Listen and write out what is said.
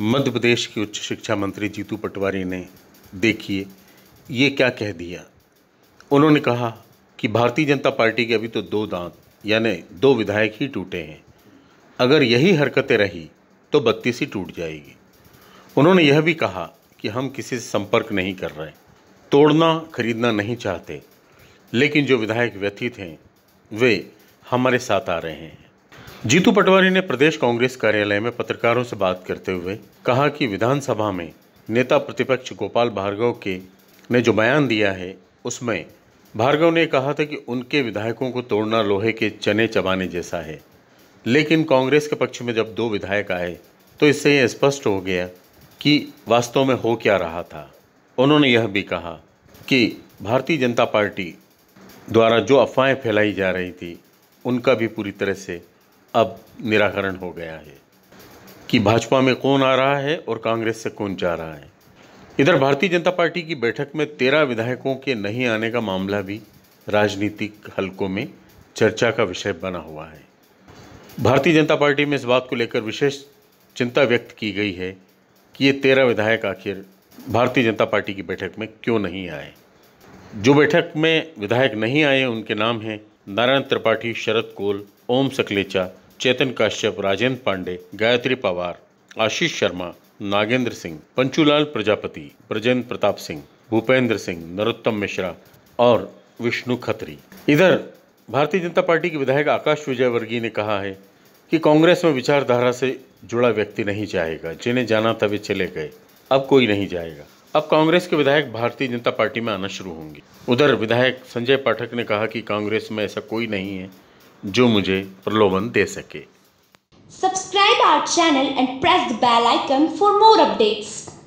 मध्य प्रदेश के उच्च शिक्षा मंत्री जीतू पटवारी ने देखिए ये क्या कह दिया उन्होंने कहा कि भारतीय जनता पार्टी के अभी तो दो दांत यानी दो विधायक ही टूटे हैं अगर यही हरकतें रही तो बत्तीस ही टूट जाएगी उन्होंने यह भी कहा कि हम किसी से संपर्क नहीं कर रहे तोड़ना खरीदना नहीं चाहते लेकिन जो विधायक व्यथित हैं वे हमारे साथ आ रहे हैं जीतू पटवारी ने प्रदेश कांग्रेस कार्यालय में पत्रकारों से बात करते हुए कहा कि विधानसभा में नेता प्रतिपक्ष गोपाल भार्गव के ने जो बयान दिया है उसमें भार्गव ने कहा था कि उनके विधायकों को तोड़ना लोहे के चने चबाने जैसा है लेकिन कांग्रेस के पक्ष में जब दो विधायक आए तो इससे यह स्पष्ट हो गया कि वास्तव में हो क्या रहा था उन्होंने यह भी कहा कि भारतीय जनता पार्टी द्वारा जो अफवाहें फैलाई जा रही थी उनका भी पूरी तरह से अब निराकरण हो गया है कि भाजपा में कौन आ रहा है और कांग्रेस से कौन जा रहा है इधर भारतीय जनता पार्टी की बैठक में तेरह विधायकों के नहीं आने का मामला भी राजनीतिक हलकों में चर्चा का विषय बना हुआ है भारतीय जनता पार्टी में इस बात को लेकर विशेष चिंता व्यक्त की गई है कि ये तेरह विधायक आखिर भारतीय जनता पार्टी की बैठक में क्यों नहीं आए जो बैठक में विधायक नहीं आए उनके नाम हैं नारायण त्रिपाठी शरद कोल ओम सकलेचा चेतन काश्यप राजेंद्र पांडे गायत्री पवार आशीष शर्मा नागेंद्र सिंह पंचूलाल प्रजापति ब्रजेंद्र प्रताप सिंह भूपेंद्र सिंह नरोत्तम मिश्रा और विष्णु खत्री इधर भारतीय जनता पार्टी के विधायक आकाश विजयवर्गीय ने कहा है कि कांग्रेस में विचारधारा से जुड़ा व्यक्ति नहीं जाएगा जिन्हें जाना था वे चले गए अब कोई नहीं जाएगा अब कांग्रेस के विधायक भारतीय जनता पार्टी में आना शुरू होंगे उधर विधायक संजय पाठक ने कहा कि कांग्रेस में ऐसा कोई नहीं है जो मुझे प्रलोभन दे सके subscribe our channel and press the bell icon for more updates